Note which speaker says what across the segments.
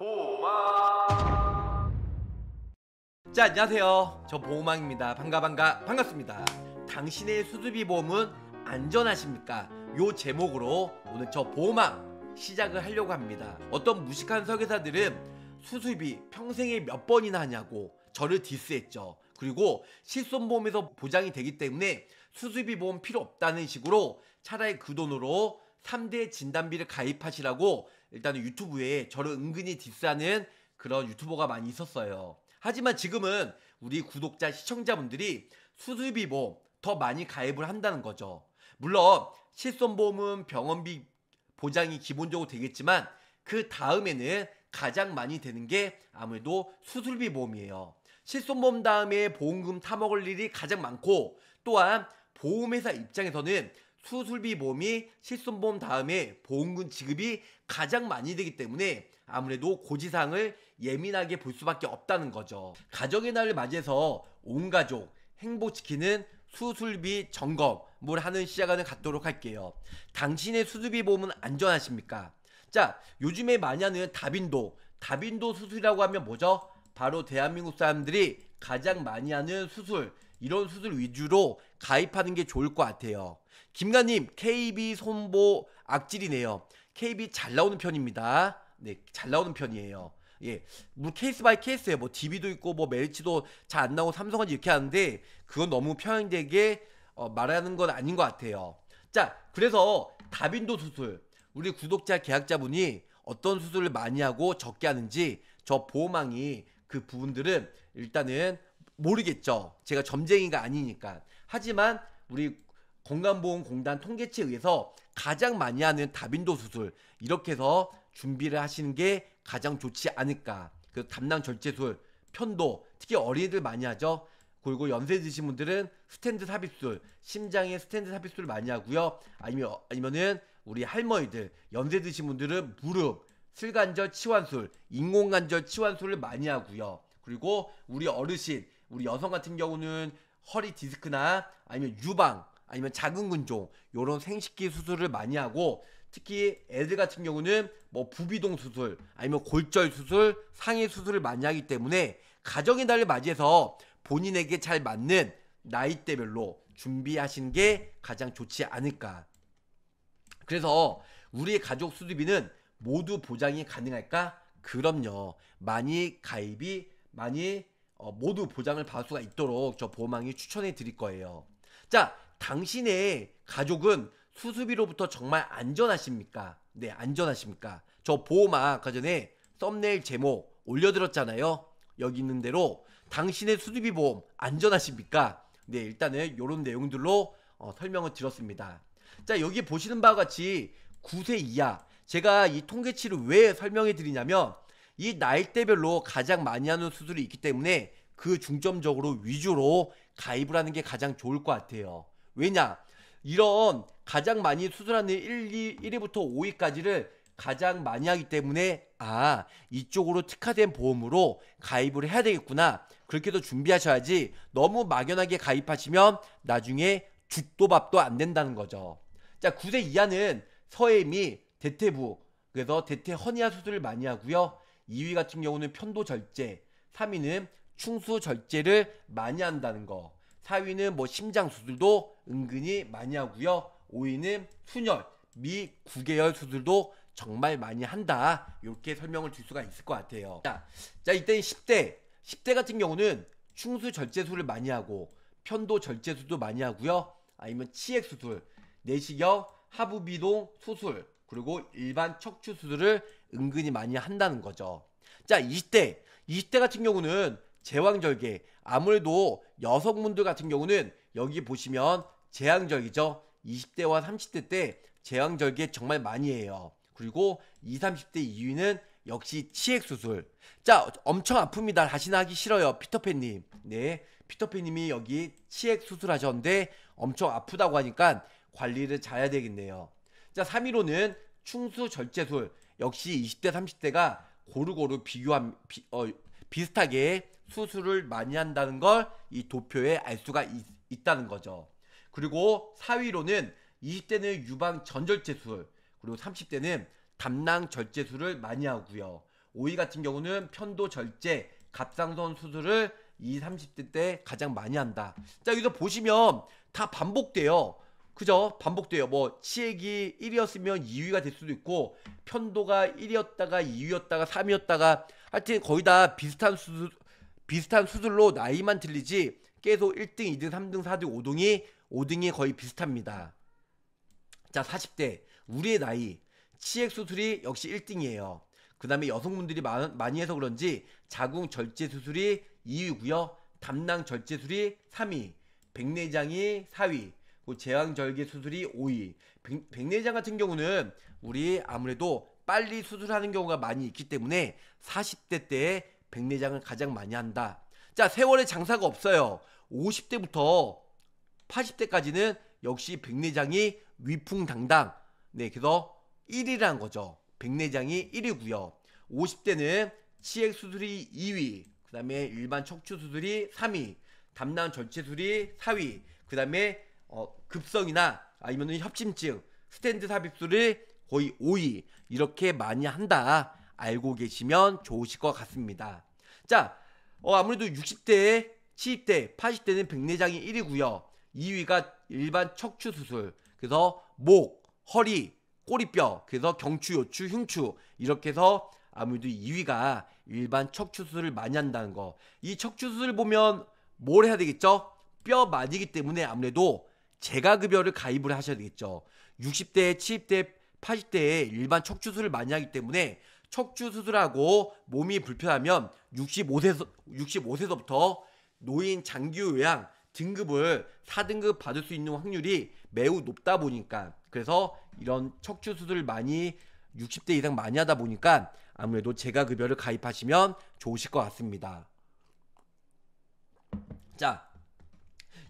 Speaker 1: 보호망 자 안녕하세요 저 보호망입니다 반가 반가 반갑습니다 당신의 수수비 보험은 안전하십니까? 요 제목으로 오늘 저 보호망 시작을 하려고 합니다 어떤 무식한 설계사들은 수수비 평생에 몇 번이나 하냐고 저를 디스했죠 그리고 실손보험에서 보장이 되기 때문에 수수비 보험 필요 없다는 식으로 차라리 그 돈으로 3대 진단비를 가입하시라고 일단은 유튜브에 저를 은근히 디스하는 그런 유튜버가 많이 있었어요. 하지만 지금은 우리 구독자 시청자분들이 수술비보험 뭐 더 많이 가입을 한다는 거죠. 물론 실손보험은 병원비 보장이 기본적으로 되겠지만 그 다음에는 가장 많이 되는 게 아무래도 수술비 보험이에요. 실손보험 다음에 보험금 타먹을 일이 가장 많고 또한 보험회사 입장에서는 수술비 보험이 실손보험 다음에 보험금 지급이 가장 많이 되기 때문에 아무래도 고지상을 예민하게 볼 수밖에 없다는 거죠. 가정의 날을 맞이해서 온 가족 행복지키는 수술비 점검을 하는 시작을 갖도록 할게요. 당신의 수술비 보험은 안전하십니까? 자, 요즘에 많이 하는 다빈도, 다빈도 수술이라고 하면 뭐죠? 바로 대한민국 사람들이 가장 많이 하는 수술, 이런 수술 위주로 가입하는 게 좋을 것 같아요. 김가님, KB 손보 악질이네요. KB 잘 나오는 편입니다. 네, 잘 나오는 편이에요. 예, 뭐 케이스 바이 케이스에요뭐 DB도 있고 뭐 멜치도 잘 안 나오고 삼성은 이렇게 하는데 그건 너무 편향되게 어, 말하는 건 아닌 것 같아요. 자, 그래서 다빈도 수술 우리 구독자 계약자분이 어떤 수술을 많이 하고 적게 하는지 저 보호망이 그 부분들은 일단은 모르겠죠. 제가 점쟁이가 아니니까. 하지만 우리 건강보험공단 통계치에 의해서 가장 많이 하는 다빈도 수술 이렇게 해서 준비를 하시는 게 가장 좋지 않을까. 그 담낭 절제술, 편도 특히 어린이들 많이 하죠. 그리고 연세 드신 분들은 스탠드 삽입술, 심장에 스탠드 삽입술 많이 하고요. 아니면 아니면은 우리 할머니들, 연세 드신 분들은 무릎, 슬관절 치환술, 인공관절 치환술을 많이 하고요. 그리고 우리 어르신, 우리 여성 같은 경우는 허리 디스크나 아니면 유방, 아니면 작은 근종 요런 생식기 수술을 많이 하고 특히 애들 같은 경우는 뭐 부비동 수술 아니면 골절 수술 상해 수술을 많이 하기 때문에 가정의 달을 맞이해서 본인에게 잘 맞는 나이대별로 준비하신 게 가장 좋지 않을까 그래서 우리의 가족 수두비는 모두 보장이 가능할까? 그럼요. 많이 가입이 많이 어, 모두 보장을 받을 수가 있도록 저 보험왕이 추천해 드릴 거예요. 자, 당신의 가족은 수수비로부터 정말 안전하십니까? 네, 안전하십니까? 저보험 아까 전에 썸네일 제목 올려드렸잖아요. 여기 있는 대로 당신의 수수비 보험 안전하십니까? 네, 일단은 이런 내용들로 어, 설명을 드렸습니다. 자, 여기 보시는 바와 같이 9세 이하. 제가 이 통계치를 왜 설명해 드리냐면 이 나이대별로 가장 많이 하는 수술이 있기 때문에 그 중점적으로 위주로 가입을 하는 게 가장 좋을 것 같아요. 왜냐? 이런 가장 많이 수술하는 1, 2, 1위부터 5위까지를 가장 많이 하기 때문에 아 이쪽으로 특화된 보험으로 가입을 해야 되겠구나 그렇게 도 준비하셔야지 너무 막연하게 가입하시면 나중에 죽도 밥도 안 된다는 거죠 자 9세 이하는 서해미 대퇴부 그래서 대퇴 허니아 수술을 많이 하고요 2위 같은 경우는 편도 절제 3위는 충수 절제를 많이 한다는 거 4위는 뭐 심장 수술도 은근히 많이 하고요. 5위는 순혈, 미구개혈 수술도 정말 많이 한다. 이렇게 설명을 줄 수가 있을 것 같아요. 자, 자 이때 10대, 10대 같은 경우는 충수 절제술을 많이 하고 편도 절제술도 많이 하고요. 아니면 치액 수술, 내시경, 하부 비동 수술, 그리고 일반 척추 수술을 은근히 많이 한다는 거죠. 자, 20대, 20대 같은 경우는 제왕절개 아무래도 여성분들 같은 경우는 여기 보시면 제왕절기죠. 20대와 30대 때제왕절기에 정말 많이 해요. 그리고 20, 30대 이유는 역시 치액수술. 자, 엄청 아픕니다. 다시는 하기 싫어요. 피터팬님. 네. 피터팬님이 여기 치액수술 하셨는데 엄청 아프다고 하니까 관리를 잘해야 되겠네요. 자, 3위로는 충수절제술. 역시 20대, 30대가 고루고루 비교함, 비, 어, 비슷하게 수술을 많이 한다는 걸 이 도표에 알 수가 있, 있다는 거죠. 그리고 4위로는 20대는 유방 전절제술, 그리고 30대는 담낭 절제술을 많이 하고요. 5위 같은 경우는 편도 절제, 갑상선 수술을 20, 30대 때 가장 많이 한다. 자, 여기서 보시면 다 반복돼요. 그죠? 반복돼요. 뭐 치액이 1위였으면 2위가 될 수도 있고 편도가 1위였다가 2위였다가 3위였다가 하여튼 거의 다 비슷한 수술, 비슷한 수술로 나이만 틀리지 계속 1등, 2등, 3등, 4등, 5등이 5등이 거의 비슷합니다. 자, 40대 우리의 나이 치액 수술이 역시 1등이에요. 그 다음에 여성분들이 많이 해서 그런지 자궁 절제 수술이 2위고요. 담낭 절제 수술이 3위, 백내장이 4위, 제왕 절개 수술이 5위. 백, 내장 같은 경우는 우리 아무래도 빨리 수술하는 경우가 많이 있기 때문에 40대 때 백내장을 가장 많이 한다. 자, 세월의 장사가 없어요. 50대부터 80대까지는 역시 백내장이 위풍당당. 네, 그래서 1위라는 거죠. 백내장이 1위고요. 50대는 치액 수술이 2위, 그다음에 일반 척추 수술이 3위, 담낭 전체 수술이 4위, 그다음에 어, 급성이나 아니면 협심증, 스탠드 삽입술을 거의 5위 이렇게 많이 한다. 알고 계시면 좋으실 것 같습니다. 자, 어, 아무래도 60대, 70대, 80대는 백내장이 1위고요. 2위가 일반 척추 수술. 그래서 목, 허리, 꼬리뼈, 그래서 경추, 요추, 흉추 이렇게 해서 아무래도 2위가 일반 척추 수술을 많이 한다는 거. 이 척추 수술 보면 뭘 해야 되겠죠? 뼈 많이기 때문에 아무래도 재가급여를 가입을 하셔야 되겠죠. 60대, 70대, 80대에 일반 척추술을 수 많이 하기 때문에 척추 수술하고 몸이 불편하면 65세서, 65세서부터 노인 장기 요양 등급을 4등급 받을 수 있는 확률이 매우 높다 보니까 그래서 이런 척추 수술을 많이 60대 이상 많이 하다 보니까 아무래도 제가 급여를 가입하시면 좋으실 것 같습니다. 자,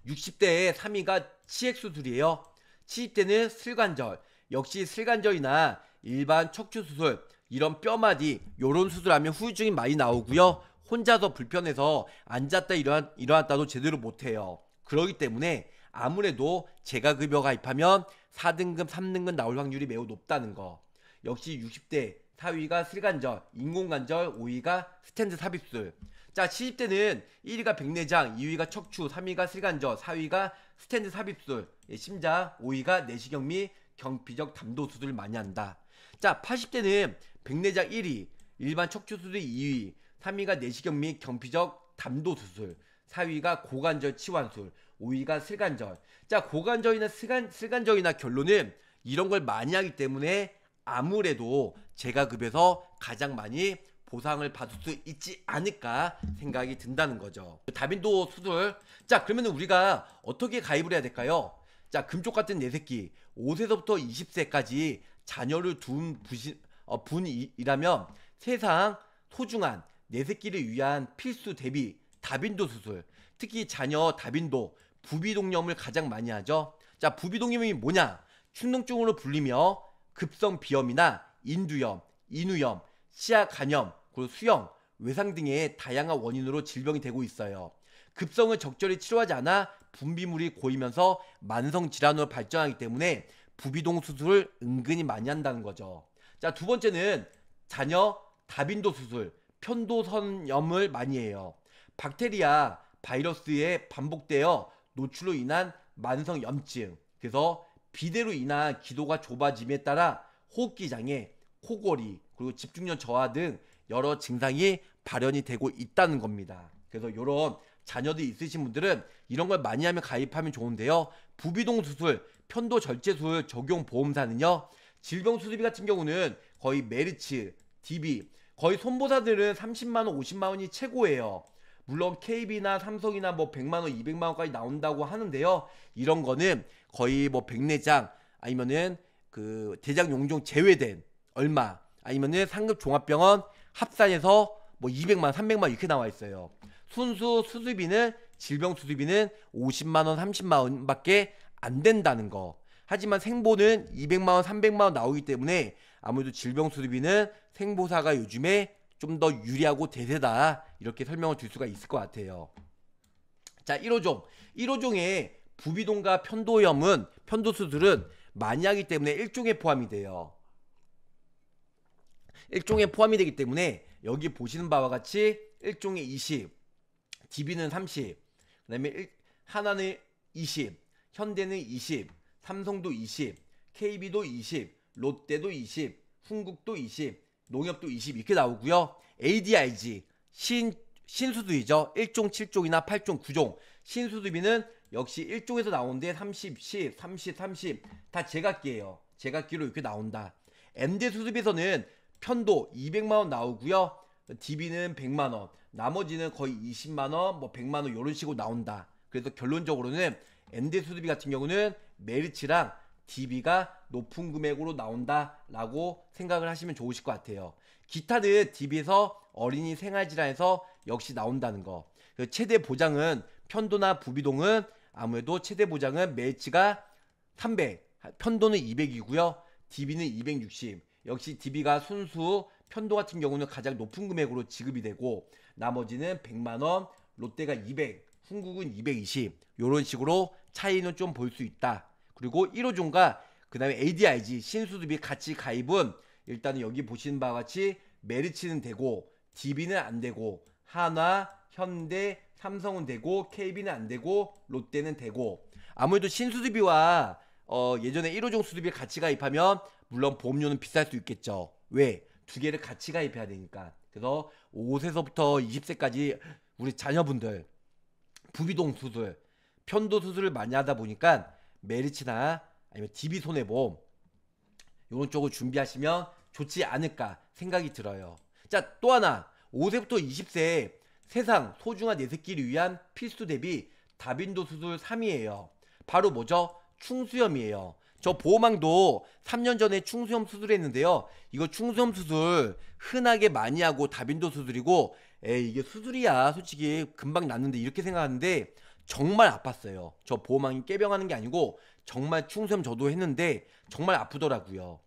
Speaker 1: 60대의 3위가 치핵 수술이에요. 70대는 슬관절, 역시 슬관절이나 일반 척추 수술, 이런 뼈마디 요런 수술하면 후유증이 많이 나오고요. 혼자서 불편해서 앉았다 일어났, 일어났다도 제대로 못해요. 그러기 때문에 아무래도 제가 급여 가입하면 4등급, 3등급 나올 확률이 매우 높다는 거. 역시 60대 4위가 슬관절, 인공관절, 5위가 스탠드 삽입술. 자, 70대는 1위가 백내장, 2위가 척추, 3위가 슬관절, 4위가 스탠드 삽입술, 예, 심장, 5위가 내시경및 경피적 담도 수술 을 많이 한다. 자, 80대는 백내장 1위, 일반 척추수술 2위, 3위가 내시경 및 경피적 담도수술, 4위가 고관절 치환술, 5위가 슬관절. 자, 고관절이나 슬관, 슬관절이나 결론은 이런 걸 많이 하기 때문에 아무래도 제가 급에서 가장 많이 보상을 받을 수 있지 않을까 생각이 든다는 거죠. 다빈도 수술. 자, 그러면 우리가 어떻게 가입을 해야 될까요? 자, 금쪽 같은 내 네 새끼, 5세서부터 20세까지 자녀를 둔 부신, 어, 분이라면 세상 소중한 내 새끼를 위한 필수 대비 다빈도 수술 특히 자녀 다빈도 부비동염을 가장 많이 하죠. 자 부비동염이 뭐냐? 충농증으로 불리며 급성 비염이나 인두염, 인후염, 치아 간염, 그리고 수염, 외상 등의 다양한 원인으로 질병이 되고 있어요. 급성을 적절히 치료하지 않아 분비물이 고이면서 만성 질환으로 발전하기 때문에 부비동 수술을 은근히 많이 한다는 거죠. 자, 두 번째는 자녀 다빈도 수술, 편도선염을 많이 해요. 박테리아, 바이러스에 반복되어 노출로 인한 만성 염증, 그래서 비대로 인한 기도가 좁아짐에 따라 호흡기 장애, 코골이, 그리고 집중력 저하 등 여러 증상이 발현이 되고 있다는 겁니다. 그래서 이런 자녀들이 있으신 분들은 이런 걸 많이 하면 가입하면 좋은데요. 부비동 수술, 편도 절제술 적용 보험사는요. 질병 수술비 같은 경우는 거의 메르츠, DB, 거의 손보사들은 30만원, 50만원이 최고예요. 물론 KB나 삼성이나 뭐 100만원, 200만원까지 나온다고 하는데요. 이런 거는 거의 뭐 백내장 아니면은 그 대장 용종 제외된 얼마 아니면은 상급 종합병원 합산해서 뭐 200만, 300만 이렇게 나와 있어요. 순수 수술비는 질병 수술비는 50만 원, 30만 원밖에 안 된다는 거. 하지만 생보는 200만원, 300만원 나오기 때문에 아무래도 질병수리비는 생보사가 요즘에 좀 더 유리하고 대세다. 이렇게 설명을 드릴 수가 있을 것 같아요. 자, 1호종. 1호종의 부비동과 편도염은, 편도수들은 만약이기 때문에 1종에 포함이 돼요. 1종에 포함이 되기 때문에 여기 보시는 바와 같이 1종에 20, DB는 30, 그 다음에 하나는 20, 현대는 20, 삼성도 20, KB도 20, 롯데도 20, 흥국도 20, 농협도 20 이렇게 나오고요. ADIG 신 신수두이죠. 1종, 7종이나 8종, 9종. 신수두비는 역시 1종에서 나오는데 30, 10, 30, 30 다 제각기예요. 제각기로 이렇게 나온다. MD 수두비에서는 편도 200만 원 나오고요. DB는 100만 원, 나머지는 거의 20만 원, 뭐 100만 원 이런 식으로 나온다. 그래서 결론적으로는 MD 수두비 같은 경우는 메르츠랑 DB가 높은 금액으로 나온다라고 생각을 하시면 좋으실 것 같아요. 기타는 DB에서 어린이 생활질환에서 역시 나온다는 거. 그 최대 보장은 편도나 부비동은 아무래도 최대 보장은 메르츠가 300, 편도는 200이고요. DB는 260. 역시 DB가 순수 편도 같은 경우는 가장 높은 금액으로 지급이 되고 나머지는 100만 원, 롯데가 200, 흥국은 220. 요런 식으로 차이는 좀 볼 수 있다. 그리고 1호종과 그 다음에 ADIG 신수두비 같이 가입은 일단은 여기 보시는 바와 같이 메리츠는 되고 DB는 안 되고 하나, 현대, 삼성은 되고 KB는 안 되고 롯데는 되고 아무래도 신수두비와 어, 예전에 1호종 수두비 같이 가입하면 물론 보험료는 비쌀 수 있겠죠. 왜? 두 개를 같이 가입해야 되니까. 그래서 5세서부터 20세까지 우리 자녀분들 부비동 수술, 편도 수술을 많이 하다 보니까 메리츠나 아니면 DB 손해보험 이런 쪽을 준비하시면 좋지 않을까 생각이 들어요. 자, 또 하나 5세부터 20세 세상 소중한 내 새끼를 위한 필수 대비 다빈도 수술 3위에요 바로 뭐죠? 충수염이에요. 저 보호망도 3년 전에 충수염 수술했는데요. 이거 충수염 수술 흔하게 많이 하고 다빈도 수술이고 에이 이게 수술이야 솔직히 금방 났는데 이렇게 생각하는데 정말 아팠어요. 저 보호망이 깨병하는 게 아니고 정말 충수염 저도 했는데 정말 아프더라고요.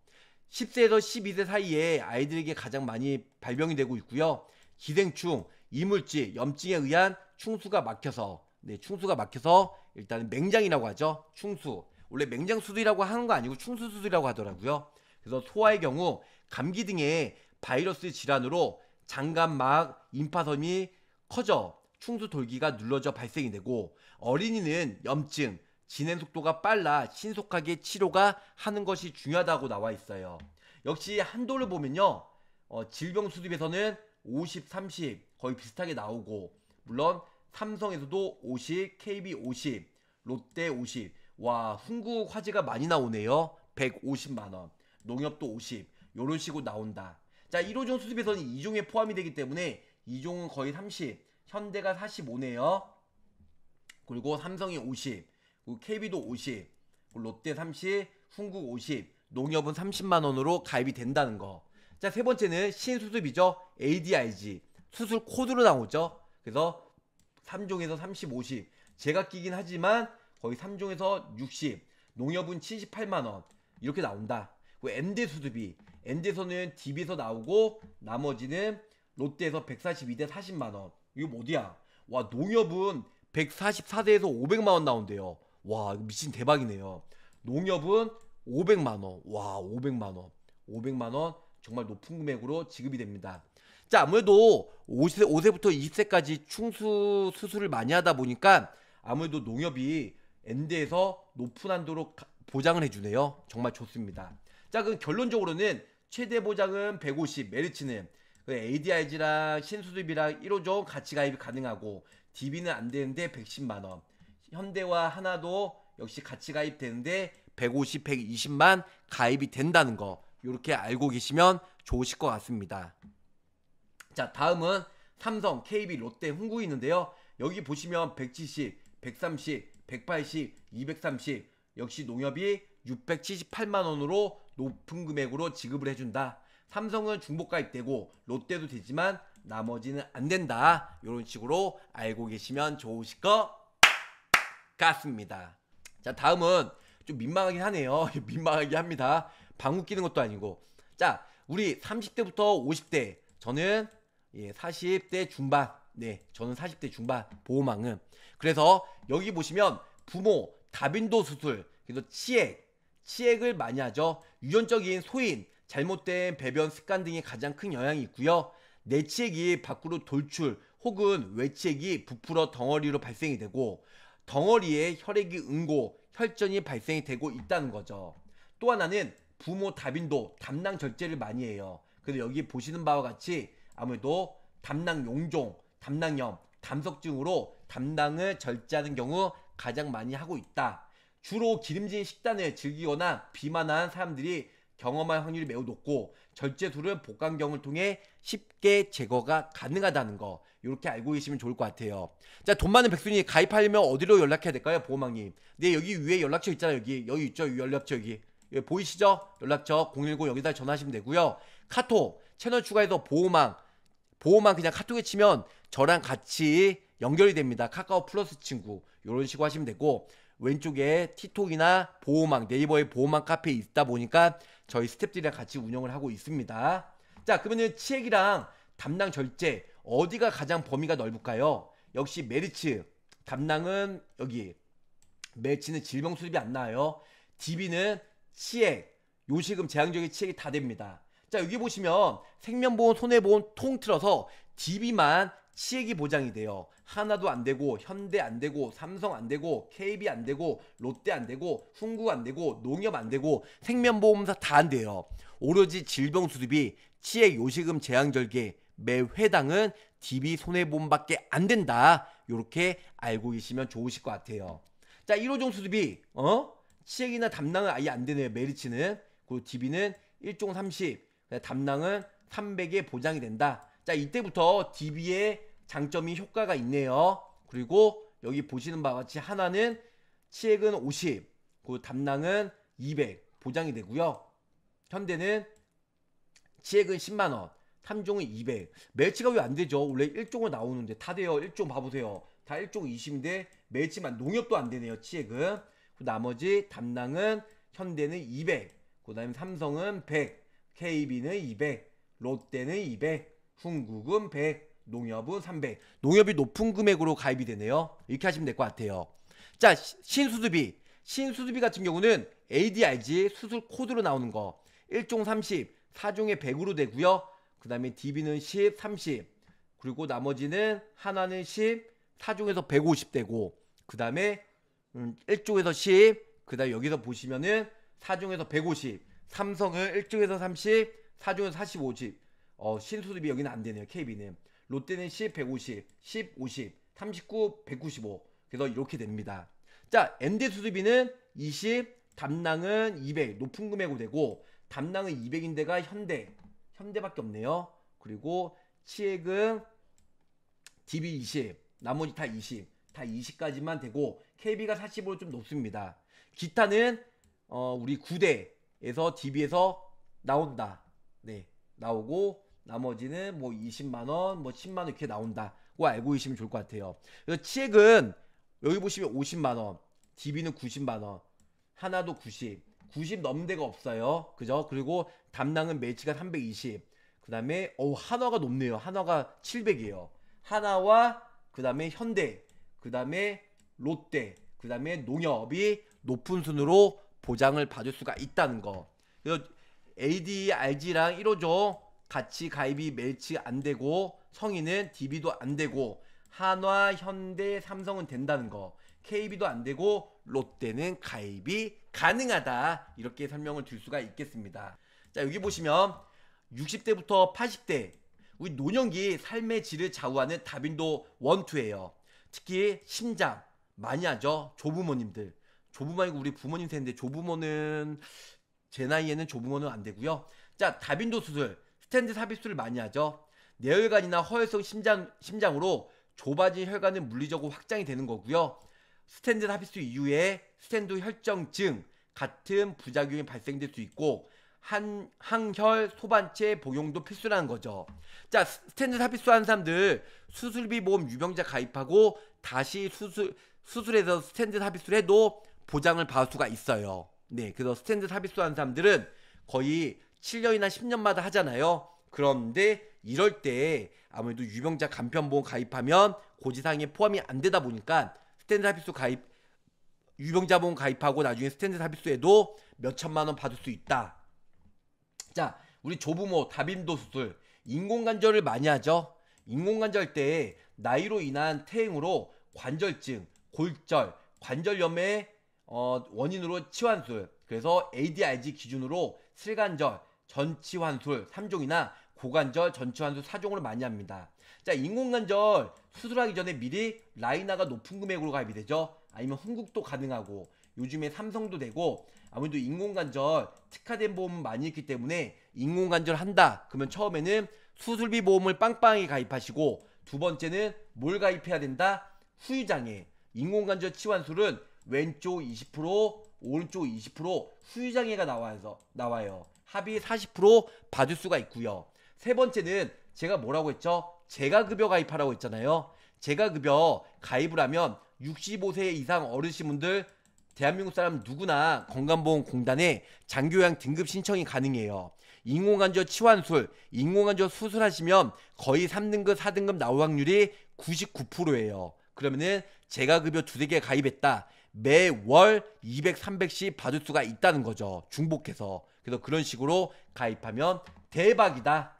Speaker 1: 10세에서 12세 사이에 아이들에게 가장 많이 발병이 되고 있고요. 기생충, 이물질, 염증에 의한 충수가 막혀서 네, 충수가 막혀서 일단은 맹장이라고 하죠. 충수. 원래 맹장 수술이라고 하는 거 아니고 충수 수술이라고 하더라고요. 그래서 소아의 경우 감기 등의 바이러스 질환으로 장갑막, 임파선이 커져 충수 돌기가 눌러져 발생이 되고 어린이는 염증, 진행 속도가 빨라 신속하게 치료가 하는 것이 중요하다고 나와 있어요. 역시 한도를 보면요. 어, 질병 수집에서는 50, 30 거의 비슷하게 나오고 물론 삼성에서도 50, KB 50, 롯데 50. 와, 훈구 화재가 많이 나오네요. 150만 원. 농협도 50. 요런 식으로 나온다. 자, 1호종 수집에서는 2종에 포함이 되기 때문에 2종은 거의 30, 현대가 45네요. 그리고 삼성이 50, 그리고 KB도 50, 롯데 30, 흥국 50, 농협은 30만 원으로 가입이 된다는 거. 자, 세 번째는 신수습이죠. ADIG. 수술 코드로 나오죠. 그래서 3종에서 30, 50. 제가 끼긴 하지만 거의 3종에서 60. 농협은 78만 원. 이렇게 나온다. 그 MD 수습이 MD에서는 DB에서 나오고 나머지는 롯데에서 142대 40만 원. 이거 뭐디야? 와 농협은 144세에서 500만 원 나온대요. 와 미친 대박이네요. 농협은 500만 원. 와 500만 원. 500만 원 정말 높은 금액으로 지급이 됩니다. 자 아무래도 5세, 5세부터 20세까지 충수 수술을 많이 하다 보니까 아무래도 농협이 엔드에서 높은 한도로 보장을 해주네요. 정말 좋습니다. 자 그럼 결론적으로는 최대 보장은 150, 메리츠는 ADIG랑 신수립이랑 1호종 같이 가입이 가능하고 DB는 안 되는데 110만원 현대와 하나도 역시 같이 가입되는데 150, 120만 가입이 된다는 거 이렇게 알고 계시면 좋으실 것 같습니다. 자 다음은 삼성, KB, 롯데, 홍구 있는데요. 여기 보시면 170, 130, 180, 230 역시 농협이 678만원으로 높은 금액으로 지급을 해준다. 삼성은 중복 가입되고 롯데도 되지만 나머지는 안 된다. 이런 식으로 알고 계시면 좋으실 것 같습니다. 자, 다음은 좀 민망하긴 하네요. 민망하긴 합니다. 방구 끼는 것도 아니고. 자, 우리 30대부터 50대. 저는 예, 40대 중반. 네, 저는 40대 중반 보호망은. 그래서 여기 보시면 부모, 다빈도 수술, 그래서 치액, 치액을 많이 하죠. 유전적인 소인, 잘못된 배변 습관 등이 가장 큰 영향이 있고요. 내치액이 밖으로 돌출 혹은 외치액이 부풀어 덩어리로 발생이 되고 덩어리에 혈액이 응고, 혈전이 발생이 되고 있다는 거죠. 또 하나는 부모 다빈도 담낭 절제를 많이 해요. 그래서 여기 보시는 바와 같이 아무래도 담낭 용종, 담낭염, 담석증으로 담낭을 절제하는 경우 가장 많이 하고 있다. 주로 기름진 식단을 즐기거나 비만한 사람들이 경험할 확률이 매우 높고 절제둘은 복강경을 통해 쉽게 제거가 가능하다는 거 이렇게 알고 계시면 좋을 것 같아요. 자돈 많은 백순이 가입하려면 어디로 연락해야 될까요, 보험왕님? 네 여기 위에 연락처 있잖아요, 여기 여기 있죠, 연락처 여기. 예, 보이시죠? 연락처 0 1 9 여기다 전화하시면 되고요. 카톡 채널 추가해서 보호망 보호망 그냥 카톡에 치면 저랑 같이 연결이 됩니다. 카카오 플러스 친구 이런 식으로 하시면 되고 왼쪽에 틱톡이나 보호망 네이버의 보호망 카페에 있다 보니까 저희 스탭들이랑 같이 운영을 하고 있습니다. 자 그러면 치액이랑 담당 절제 어디가 가장 범위가 넓을까요? 역시 메리츠 담당은 여기 메치는 질병 수립이 안 나와요. DB는 치액 요식금 재앙적인 치액이 다 됩니다. 자 여기 보시면 생명보험 손해보험 통 틀어서 DB만 치액이 보장이 돼요. 하나도 안 되고 현대 안 되고 삼성 안 되고 KB 안 되고 롯데 안 되고 훈구 안 되고 농협 안 되고 생명보험사 다 안 돼요. 오로지 질병 수습이 치액 요식금 제한 절개 매 회당은 DB 손해보험밖에 안 된다. 요렇게 알고 계시면 좋으실 것 같아요. 자, 1호종 수습이 어? 치액이나 담낭은 아예 안 되네요. 메리치는 그리고 DB는 1종 30, 담낭은 300에 보장이 된다. 자, 이때부터 DB의 장점이 효과가 있네요. 그리고 여기 보시는 바와 같이 하나는 치액은 50, 그 담낭은 200 보장이 되고요. 현대는 치액은 10만 원, 탐종은 200. 매치가 왜 안 되죠? 원래 1종으로 나오는데 다 돼요. 1종 봐보세요. 다 1종 20인데 매치만 농협도 안 되네요. 치액은. 그 나머지 담낭은 현대는 200, 그 다음에 삼성은 100, KB는 200, 롯데는 200, 훈국은 100, 농협은 300. 농협이 높은 금액으로 가입이 되네요. 이렇게 하시면 될 것 같아요. 자, 신수수비. 신수수비 같은 경우는 ADRG 수술 코드로 나오는 거. 1종 30, 4종에 100으로 되고요. 그 다음에 DB는 10, 30. 그리고 나머지는 하나는 10, 4종에서 150 되고, 그 다음에 1종에서 음, 10, 그 다음에 여기서 보시면은 4종에서 150, 삼성은 1종에서 30, 4종에서 45, 집 어, 실수입이 여기는 안 되네요. KB는. 롯데는 10, 150, 10, 50, 39, 195. 그래서 이렇게 됩니다. 자, MD 수수비는 20, 담낭은 200. 높은 금액으로 되고 담낭은 200인데가 현대. 현대밖에 없네요. 그리고 치액은 DB 20, 나머지 다 20, 다 20까지만 되고 KB가 40으로 좀 높습니다. 기타는 어, 우리 9대에서 DB에서 나온다. 네, 나오고 나머지는 뭐 20만 원, 뭐 10만 원 이렇게 나온다고 알고 계시면 좋을 것 같아요. 그래서 치액은 여기 보시면 50만 원, DB는 90만 원, 하나도 90, 90 넘는 데가 없어요. 그죠? 그리고 담당은 매치가 320. 그 다음에 어 한화가 높네요. 한화가 700이에요. 하나와 그 다음에 현대, 그 다음에 롯데, 그 다음에 농협이 높은 순으로 보장을 받을 수가 있다는 거. 그래서 AD, RG랑 1호조 같이 가입이 멜치 안 되고 성인은 DB도 안 되고 한화, 현대, 삼성은 된다는 거. KB도 안 되고 롯데는 가입이 가능하다. 이렇게 설명을 드릴 수가 있겠습니다. 자, 여기 보시면 60대부터 80대 우리 노년기 삶의 질을 좌우하는 다빈도 원투예요. 특히 심장 많이 하죠. 조부모님들. 조부모이고 우리 부모님 세인데 조부모는 제 나이에는 조부모는 안 되고요. 자, 다빈도 수술. 스탠드 삽입술을 많이 하죠. 내혈관이나 허혈성 심장, 심장으로 좁아진 혈관은 물리적으로 확장이 되는 거고요. 스탠드 삽입술 이후에 스탠드 혈정증 같은 부작용이 발생될 수 있고 한, 항혈 소반체 복용도 필수라는 거죠. 자, 스탠드 삽입술 한 사람들 수술비 보험 유병자 가입하고 다시 수술 수술해서 스탠드 삽입술 해도 보장을 받을 수가 있어요. 네, 그래서 스탠드 삽입술 한 사람들은 거의 7년이나 10년마다 하잖아요. 그런데 이럴 때 아무래도 유병자 간편보험 가입하면 고지사항에 포함이 안 되다 보니까 스탠드 합비스 가입 유병자 보험 가입하고 나중에 스탠드 합비스에도몇 천만 원 받을 수 있다. 자, 우리 조부모 다빈도 수술 인공관절을 많이 하죠. 인공관절 때 나이로 인한 퇴행으로 관절증, 골절, 관절염의 어, 원인으로 치환술. 그래서 ADIG 기준으로 슬관절, 전치환술 3종이나 고관절 전치환술 4종으로 많이 합니다. 자, 인공관절 수술하기 전에 미리 라이나가 높은 금액으로 가입이 되죠. 아니면 흥국도 가능하고 요즘에 삼성도 되고 아무래도 인공관절 특화된 보험 많이 있기 때문에 인공관절 한다 그러면 처음에는 수술비 보험을 빵빵히 가입하시고 두 번째는 뭘 가입해야 된다 후유장애 인공관절 치환술은 왼쪽 20% 오른쪽 20% 후유장애가 나와서 나와요 합의 40% 받을 수가 있고요. 세 번째는 제가 뭐라고 했죠? 제가 급여 가입하라고 했잖아요. 제가 급여 가입을 하면 65세 이상 어르신분들 대한민국 사람 누구나 건강보험공단에 장교양 등급 신청이 가능해요. 인공관절 치환술, 인공관절 수술하시면 거의 3등급, 4등급 나올 확률이 99%예요. 그러면은 제가 급여 두세 개 가입했다. 매 월 200, 300씩 받을 수가 있다는 거죠. 중복해서. 그래서 그런 식으로 가입하면 대박이다.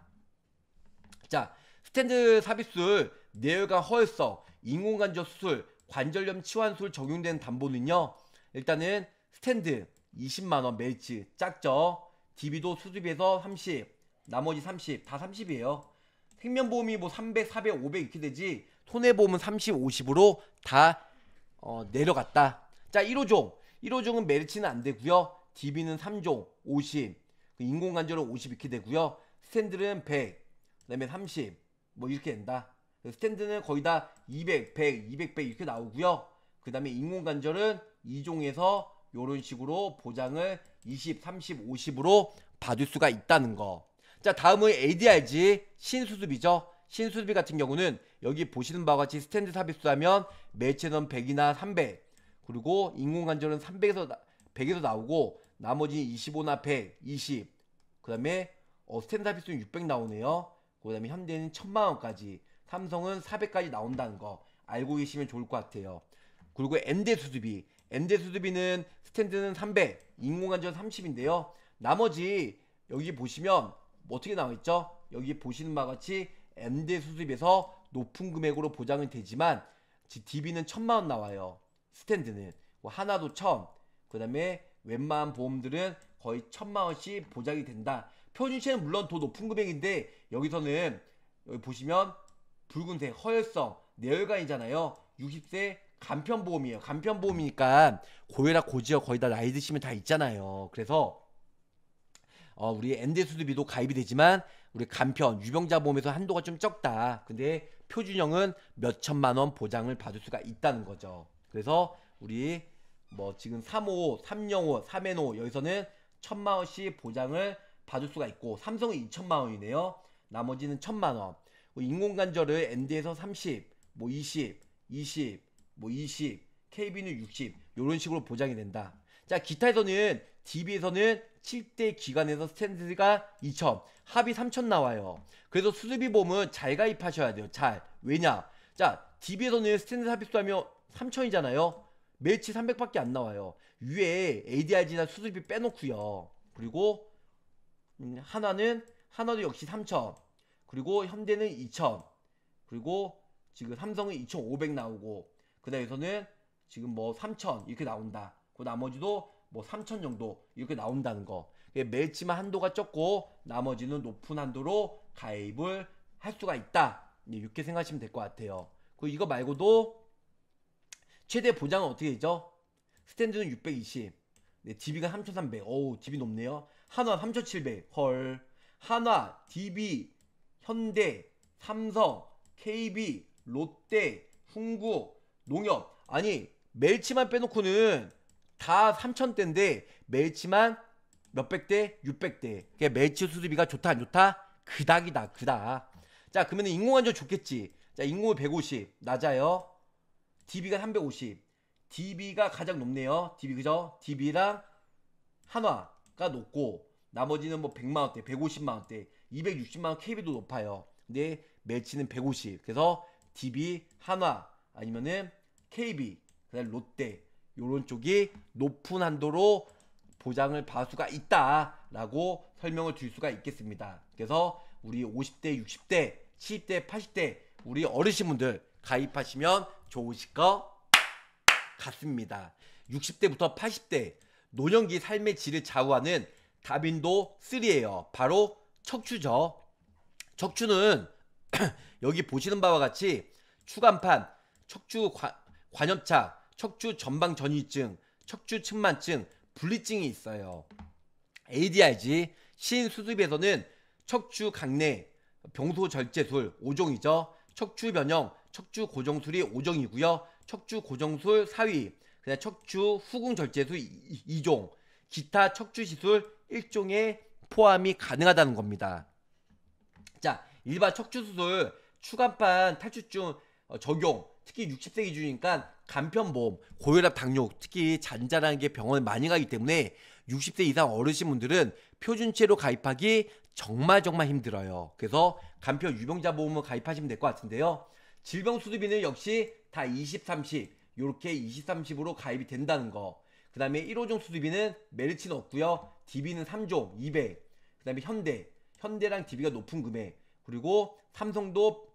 Speaker 1: 자, 스탠드 삽입술, 내열관 허혈성, 인공관절 수술, 관절염 치환술 적용된 담보는요. 일단은 스탠드 20만원 매치 짝죠 DB도 수집비에서 30, 나머지 30, 다 30이에요. 생명보험이 뭐 300, 400, 500 이렇게 되지 손해보험은 30, 50으로 다 어, 내려갔다. 자 1호종, 1호종은 메르치는 안 되고요. DB는 3종 50, 인공관절은 50 이렇게 되고요. 스탠드는 100, 그다음에 30, 뭐 이렇게 된다. 스탠드는 거의 다 200, 100, 200, 100 이렇게 나오고요. 그다음에 인공관절은 2종에서 이런 식으로 보장을 20, 30, 50으로 받을 수가 있다는 거. 자, 다음은 ADRG 신수습이죠. 신수습이 같은 경우는 여기 보시는 바와 같이 스탠드 삽입수하면 매체는 100이나 300, 그리고 인공관절은 300에서 100에서 나오고 나머지 25나 1 20. 그 다음에 어, 스탠다드 필수는 600 나오네요. 그 다음에 현대는 1000만원까지, 삼성은 400까지 나온다는 거 알고 계시면 좋을 것 같아요. 그리고 엔대 수수비. 엔대 수수비는 스탠드는 300, 인공관절 30인데요. 나머지 여기 보시면 뭐 어떻게 나와있죠? 여기 보시는 바와 같이 엔대 수수비에서 높은 금액으로 보장은 되지만 DB는 1000만원 나와요. 스탠드는. 뭐 하나도 1000, 그 다음에 웬만한 보험들은 거의 천만 원씩 보장이 된다. 표준시에는 물론 더 높은 금액인데 여기서는 여기 보시면 붉은색 허혈성 내혈관이잖아요. 60세 간편보험이에요. 간편보험이니까 고혈압 고지혈 거의 다 나이 드시면 다 있잖아요. 그래서 어, 우리 엔드 수드비도 가입이 되지만 우리 간편 유병자 보험에서 한도가 좀 적다. 근데 표준형은 몇 천만 원 보장을 받을 수가 있다는 거죠. 그래서 우리 뭐 지금 355, 305, 3 n 5 여기서는 1 0 0 0만 원씩 보장을 받을 수가 있고 삼성은2 0 0 0만 원이네요. 나머지는 1 0 0 0만 원. 뭐 인공관절을 n d 에서 30, 뭐 20, 20, 뭐 20, KB는 60 이런 식으로 보장이 된다. 자 기타에서는 DB에서는 7대 기관에서 스탠드가 2천 합이 3천 나와요. 그래서 수수비 보험은 잘 가입하셔야 돼요. 잘 왜냐? 자 DB에서는 스탠드 합입수하면 3천이잖아요. 매치 300밖에 안 나와요. 위에 ADRG나 수술비 빼놓고요. 그리고 하나는 하나도 역시 3천 그리고 현대는 2천 그리고 지금 삼성은 2,500 나오고 그다음에서는 지금 뭐 3천 이렇게 나온다. 그 나머지도 뭐3천 정도 이렇게 나온다는 거. 매치만 한도가 적고 나머지는 높은 한도로 가입을 할 수가 있다. 네, 이렇게 생각하시면 될 것 같아요. 그 이거 말고도 최대 보장은 어떻게 되죠? 스탠드는 620. 네, DB가 3300. 어우, DB 높네요. 한화 3700. 헐. 한화, DB, 현대, 삼성, KB, 롯데, 훈구, 농협. 아니, 멜치만 빼놓고는 다3 0 0 0대인데 멜치만 몇백 대? 600대. 그러니까 멜치 수수비가 좋다, 안 좋다? 그닥이다, 그닥. 자, 그러면 인공환전 좋겠지. 자, 인공은 150. 낮아요. DB가 350. DB가 가장 높네요. DB 그죠? DB랑 한화가 높고 나머지는 뭐 100만 원대, 150만 원대, 260만 원 KB도 높아요. 근데 매치는 150. 그래서 DB, 한화 아니면은 KB, 그다음 롯데 요런 쪽이 높은 한도로 보장을 받을 수가 있다라고 설명을 드릴 수가 있겠습니다. 그래서 우리 50대, 60대, 70대, 80대 우리 어르신분들 가입하시면 좋으실 것 같습니다. 60대부터 80대 노년기 삶의 질을 좌우하는 다빈도 3예요. 바로 척추죠. 척추는 여기 보시는 바와 같이 추간판, 척추 관, 관염차, 척추 전방 전위증, 척추 측만증, 분리증이 있어요. ADIG 시인수습에서는 척추 강내, 병소절제술 5종이죠. 척추 변형, 척추 고정술이 5종이고요. 척추 고정술 4위, 그다음 척추 후궁 절제술 2종, 기타 척추 시술 1종에 포함이 가능하다는 겁니다. 자, 일반 척추 수술 추간판 탈출증 어, 적용 특히 60세 기준이니까 간편보험, 고혈압, 당뇨, 특히 잔잔한게 병원에 많이 가기 때문에 60세 이상 어르신분들은 표준체로 가입하기 정말 정말 힘들어요. 그래서 간편 유병자 보험을 가입하시면 될 것 같은데요. 질병수두비는 역시 다 20, 30 이렇게 20, 30으로 가입이 된다는 거. 그 다음에 1호종 수두비는 메르치는 없고요. DB는 3종 2 0 0 그 다음에 현대. 현대랑 DB가 높은 금액. 그리고 삼성도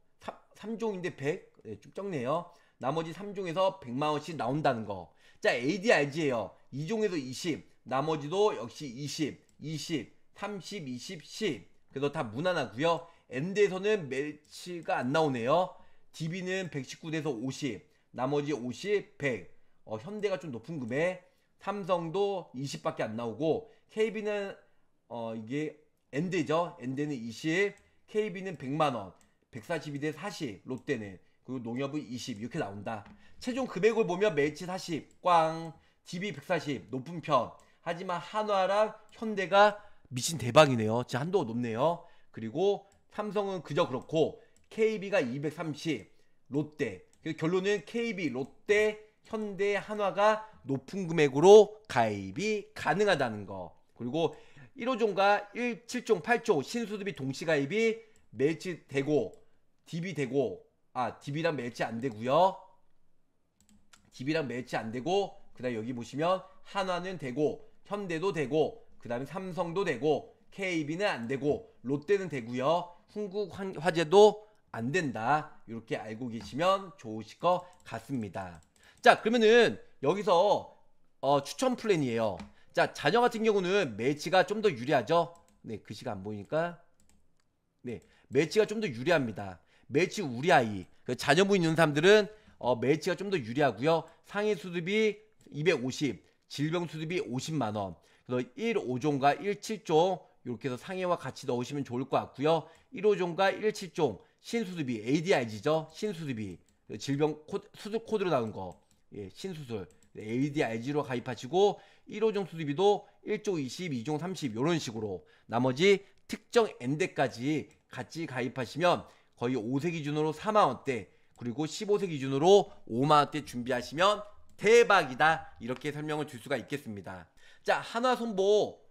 Speaker 1: 3, 종인데 100? 네, 좀 적네요. 나머지 3종에서 100만원씩 나온다는 거. 자, ADRG에요. 2종에서 20. 나머지도 역시 20, 20, 30, 20, 10. 그래서 다 무난하고요. 엔드에서는 멜치가 안 나오네요. DB는 119대에서 50, 나머지 50, 100. 어, 현대가 좀 높은 금액, 삼성도 20밖에 안 나오고 KB는 어 이게 엔드죠. 엔드는 20, KB는 100만 원, 142대 40, 롯데는 그리고 농협은 20 이렇게 나온다. 최종 금액을 보면 매치 40, 꽝, DB 140 높은 편. 하지만 한화랑 현대가 미친 대박이네요. 진짜 한도가 높네요. 그리고 삼성은 그저 그렇고 KB가 230, 롯데. 결론은 KB, 롯데, 현대, 한화가 높은 금액으로 가입이 가능하다는 거. 그리고 1호종과 1, 7종, 8조 신수드비 동시 가입이 매치 되고 DB 되고 아 DB랑 매치 안 되고요. DB랑 매치 안 되고 그다음 여기 보시면 한화는 되고 현대도 되고 그다음에 삼성도 되고 KB는 안 되고 롯데는 되고요. 흥국 화재도 안 된다. 이렇게 알고 계시면 좋으실 것 같습니다. 자, 그러면은 여기서 어, 추천 플랜이에요. 자, 자녀 같은 경우는 매치가 좀 더 유리하죠. 네, 글씨가 그 안 보이니까. 네, 매치가 좀 더 유리합니다. 매치 우리 아이. 그 자녀부 있는 사람들은 어, 매치가 좀 더 유리하고요. 상해 수습이 250, 질병 수습이 50만 원. 그래서 1, 5종과 1, 7종 이렇게 해서 상해와 같이 넣으시면 좋을 것 같고요. 1, 5종과 1, 7종 신수술비 a d r g 죠 신수술비 질병 코, 수술 코드로 나온 거 예, 신수술 네, a d r g 로 가입하시고 1호종 수술비도 1조 20, 2종 30 이런 식으로 나머지 특정 엔데까지 같이 가입하시면 거의 5세 기준으로 4만 원대 그리고 15세 기준으로 5만 원대 준비하시면 대박이다 이렇게 설명을 줄 수가 있겠습니다. 자 하나손보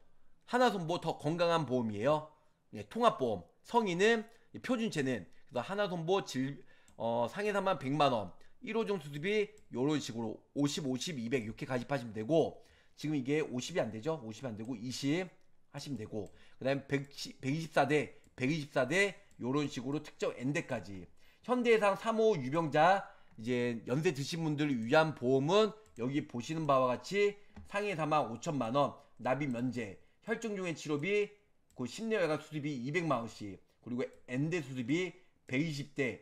Speaker 1: 하나손보 더 건강한 보험이에요. 예, 통합보험 성인은 표준체는 그래서 하나손보 질, 어, 상해산만 100만원, 1호종 수습이 요런 식으로 50, 50, 200 이렇게 가입하시면 되고 지금 이게 50이 안 되죠? 50이 안 되고 20 하시면 되고 그 다음에 124대, 124대 요런 식으로 특정 엔대까지 현대해상 3호 유병자 이제 연세 드신 분들 을 위한 보험은 여기 보시는 바와 같이 상해 사망 5천만원, 납입 면제, 혈중 중에 치료비, 그 심내외과 수술비 200만원씩, 그리고 엔대 수술비 120대,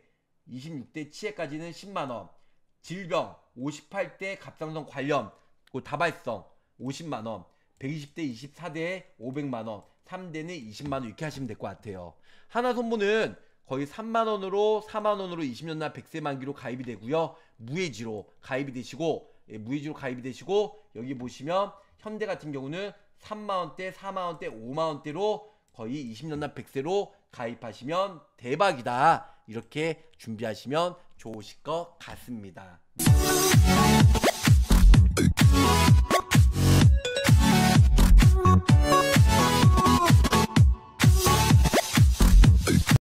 Speaker 1: 26대 치해까지는 10만원, 질병 58대 갑상선 관련, 그 다발성 50만원, 120대 24대에 500만원, 3대는 20만원 이렇게 하시면 될 것 같아요. 하나손보는 거의 3만원으로 4만원으로 20년 날 100세 만기로 가입이 되고요. 무해지로 가입이 되시고 예, 무해지로 가입이 되시고 여기 보시면 현대 같은 경우는 3만원대, 4만원대, 5만원대로 거의 20년 날 100세로 가입하시면 대박이다. 이렇게 준비하시면 좋으실 것 같습니다.